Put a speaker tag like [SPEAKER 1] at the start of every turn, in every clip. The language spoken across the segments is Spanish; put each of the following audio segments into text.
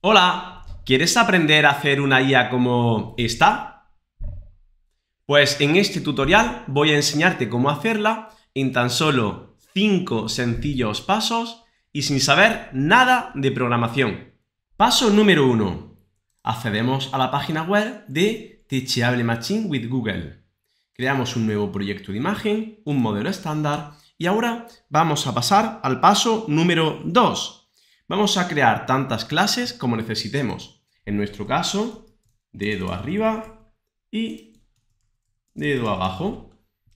[SPEAKER 1] Hola, ¿quieres aprender a hacer una IA como esta? Pues en este tutorial voy a enseñarte cómo hacerla en tan solo 5 sencillos pasos y sin saber nada de programación. Paso número 1. Accedemos a la página web de Teachable Machine with Google. Creamos un nuevo proyecto de imagen, un modelo estándar y ahora vamos a pasar al paso número 2, Vamos a crear tantas clases como necesitemos. En nuestro caso, dedo arriba y dedo abajo.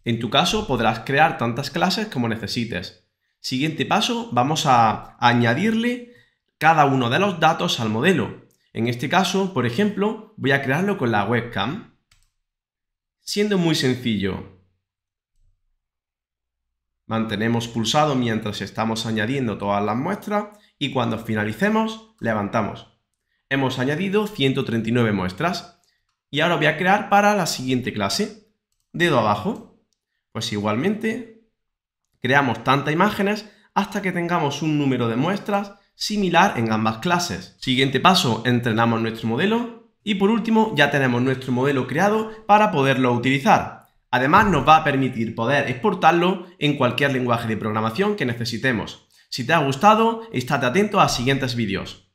[SPEAKER 1] En tu caso podrás crear tantas clases como necesites. Siguiente paso, vamos a añadirle cada uno de los datos al modelo. En este caso, por ejemplo, voy a crearlo con la webcam. Siendo muy sencillo, mantenemos pulsado mientras estamos añadiendo todas las muestras y cuando finalicemos, levantamos. Hemos añadido 139 muestras y ahora voy a crear para la siguiente clase. Dedo abajo. Pues igualmente, creamos tantas imágenes hasta que tengamos un número de muestras similar en ambas clases. Siguiente paso, entrenamos nuestro modelo y por último ya tenemos nuestro modelo creado para poderlo utilizar. Además nos va a permitir poder exportarlo en cualquier lenguaje de programación que necesitemos. Si te ha gustado, estate atento a siguientes vídeos.